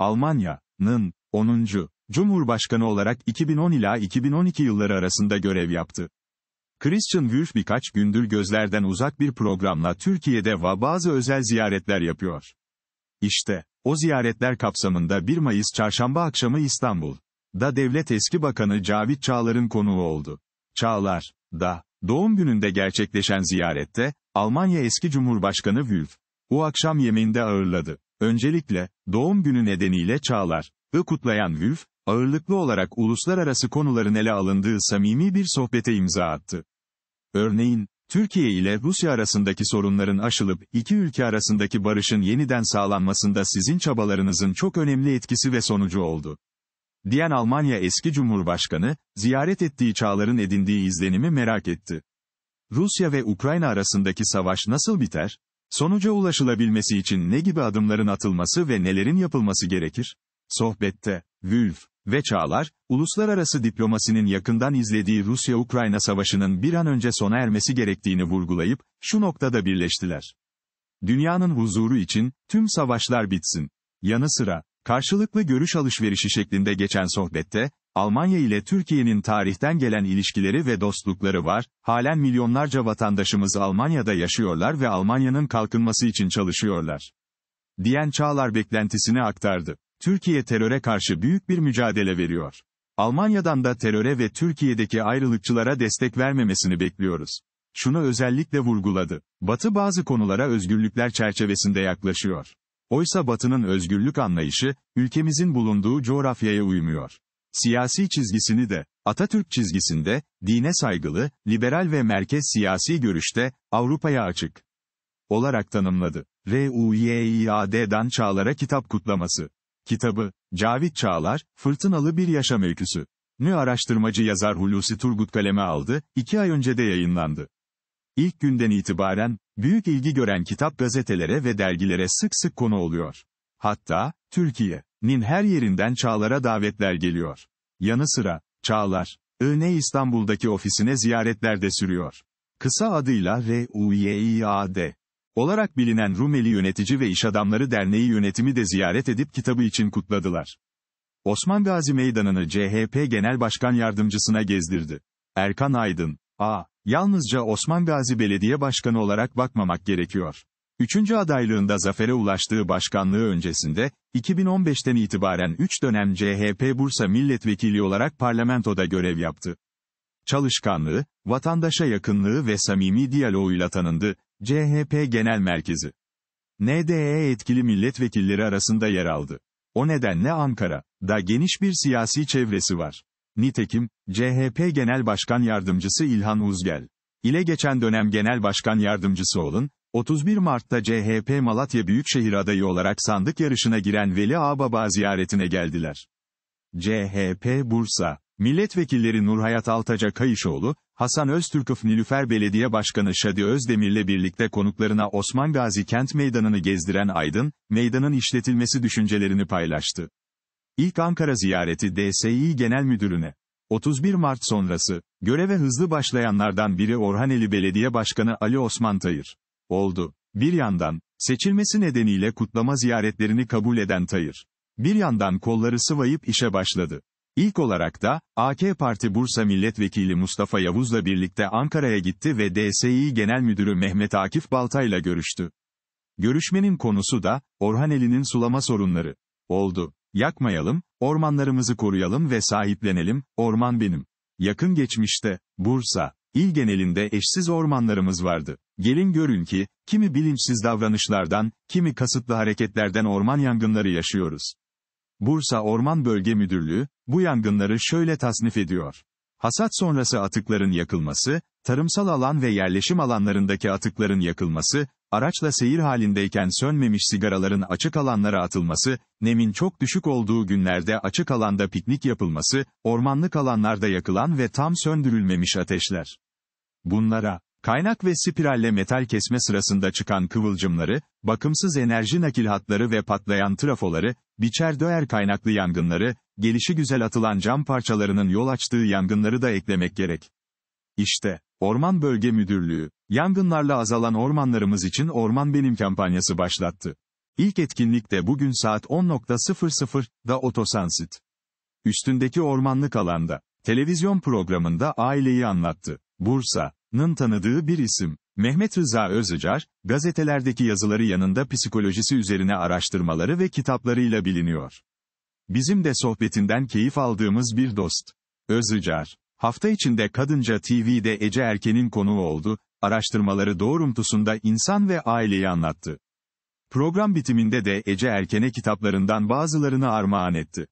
Almanya'nın 10. Cumhurbaşkanı olarak 2010 ila 2012 yılları arasında görev yaptı. Christian Wulff birkaç gündür gözlerden uzak bir programla Türkiye'de ve bazı özel ziyaretler yapıyor. İşte, o ziyaretler kapsamında 1 Mayıs çarşamba akşamı İstanbul'da Devlet Eski Bakanı Cavit Çağlar'ın konuğu oldu. Çağlar, da, doğum gününde gerçekleşen ziyarette, Almanya eski Cumhurbaşkanı Wulff o akşam yemeğinde ağırladı. Öncelikle, doğum günü nedeniyle Çağlar, I kutlayan Hülf, ağırlıklı olarak uluslararası konuların ele alındığı samimi bir sohbete imza attı. Örneğin, Türkiye ile Rusya arasındaki sorunların aşılıp, iki ülke arasındaki barışın yeniden sağlanmasında sizin çabalarınızın çok önemli etkisi ve sonucu oldu. Diyen Almanya eski Cumhurbaşkanı, ziyaret ettiği çağların edindiği izlenimi merak etti. Rusya ve Ukrayna arasındaki savaş nasıl biter? Sonuca ulaşılabilmesi için ne gibi adımların atılması ve nelerin yapılması gerekir? Sohbette, Wülf ve Çağlar, uluslararası diplomasinin yakından izlediği Rusya-Ukrayna savaşının bir an önce sona ermesi gerektiğini vurgulayıp, şu noktada birleştiler. Dünyanın huzuru için, tüm savaşlar bitsin. Yanı sıra, Karşılıklı görüş alışverişi şeklinde geçen sohbette, Almanya ile Türkiye'nin tarihten gelen ilişkileri ve dostlukları var, halen milyonlarca vatandaşımız Almanya'da yaşıyorlar ve Almanya'nın kalkınması için çalışıyorlar. Diyen Çağlar beklentisini aktardı. Türkiye teröre karşı büyük bir mücadele veriyor. Almanya'dan da teröre ve Türkiye'deki ayrılıkçılara destek vermemesini bekliyoruz. Şunu özellikle vurguladı. Batı bazı konulara özgürlükler çerçevesinde yaklaşıyor. Oysa Batı'nın özgürlük anlayışı, ülkemizin bulunduğu coğrafyaya uymuyor. Siyasi çizgisini de, Atatürk çizgisinde, dine saygılı, liberal ve merkez siyasi görüşte, Avrupa'ya açık olarak tanımladı. R.U.Y.İ.A.D'den Çağlar'a kitap kutlaması. Kitabı, Cavit Çağlar, Fırtınalı Bir Yaşam Öyküsü. Nü araştırmacı yazar Hulusi Turgut kaleme aldı, iki ay önce de yayınlandı. İlk günden itibaren, büyük ilgi gören kitap gazetelere ve dergilere sık sık konu oluyor. Hatta, Türkiye'nin her yerinden Çağlar'a davetler geliyor. Yanı sıra, Çağlar, ÖNE İstanbul'daki ofisine ziyaretler de sürüyor. Kısa adıyla RUYEİAD olarak bilinen Rumeli Yönetici ve İş Adamları Derneği yönetimi de ziyaret edip kitabı için kutladılar. Osman Gazi Meydanı'nı CHP Genel Başkan Yardımcısına gezdirdi. Erkan Aydın, A. Yalnızca Osman Gazi Belediye Başkanı olarak bakmamak gerekiyor. Üçüncü adaylığında zafere ulaştığı başkanlığı öncesinde, 2015'ten itibaren 3 dönem CHP Bursa Milletvekili olarak parlamentoda görev yaptı. Çalışkanlığı, vatandaşa yakınlığı ve samimi diyaloğuyla tanındı, CHP Genel Merkezi. NDE etkili milletvekilleri arasında yer aldı. O nedenle Ankara'da geniş bir siyasi çevresi var. Nitekim, CHP Genel Başkan Yardımcısı İlhan Uzgel ile geçen dönem Genel Başkan Yardımcısı olun, 31 Mart'ta CHP Malatya Büyükşehir adayı olarak sandık yarışına giren Veli Ağbaba ziyaretine geldiler. CHP Bursa, Milletvekilleri Nurhayat Altaca Kayışoğlu, Hasan Öztürk'üf Nilüfer Belediye Başkanı Şadi Özdemir'le birlikte konuklarına Osman Gazi Kent Meydanı'nı gezdiren Aydın, meydanın işletilmesi düşüncelerini paylaştı. İlk Ankara ziyareti DSİ Genel Müdürü'ne. 31 Mart sonrası, göreve hızlı başlayanlardan biri Orhaneli Belediye Başkanı Ali Osman Tayır. Oldu. Bir yandan, seçilmesi nedeniyle kutlama ziyaretlerini kabul eden Tayır. Bir yandan kolları sıvayıp işe başladı. İlk olarak da, AK Parti Bursa Milletvekili Mustafa Yavuz'la birlikte Ankara'ya gitti ve DSİ Genel Müdürü Mehmet Akif Baltay'la görüştü. Görüşmenin konusu da, Orhaneli'nin sulama sorunları. Oldu. Yakmayalım, ormanlarımızı koruyalım ve sahiplenelim, orman benim. Yakın geçmişte, Bursa, il genelinde eşsiz ormanlarımız vardı. Gelin görün ki, kimi bilinçsiz davranışlardan, kimi kasıtlı hareketlerden orman yangınları yaşıyoruz. Bursa Orman Bölge Müdürlüğü, bu yangınları şöyle tasnif ediyor. Hasat sonrası atıkların yakılması, tarımsal alan ve yerleşim alanlarındaki atıkların yakılması, Araçla seyir halindeyken sönmemiş sigaraların açık alanlara atılması, nemin çok düşük olduğu günlerde açık alanda piknik yapılması, ormanlık alanlarda yakılan ve tam söndürülmemiş ateşler. Bunlara, kaynak ve spiralle metal kesme sırasında çıkan kıvılcımları, bakımsız enerji nakil hatları ve patlayan trafoları, biçer döer kaynaklı yangınları, gelişi güzel atılan cam parçalarının yol açtığı yangınları da eklemek gerek. İşte, Orman Bölge Müdürlüğü, Yangınlarla azalan ormanlarımız için Orman Benim kampanyası başlattı. İlk etkinlik de bugün saat 10.00'da Otosansit. Üstündeki ormanlık alanda, televizyon programında aileyi anlattı. Bursa'nın tanıdığı bir isim, Mehmet Rıza Özıcar, gazetelerdeki yazıları yanında psikolojisi üzerine araştırmaları ve kitaplarıyla biliniyor. Bizim de sohbetinden keyif aldığımız bir dost. Özıcar, hafta içinde Kadınca TV'de Ece Erken'in konuğu oldu, araştırmaları doğrultusunda insan ve aileyi anlattı. Program bitiminde de Ece Erkene kitaplarından bazılarını armağan etti.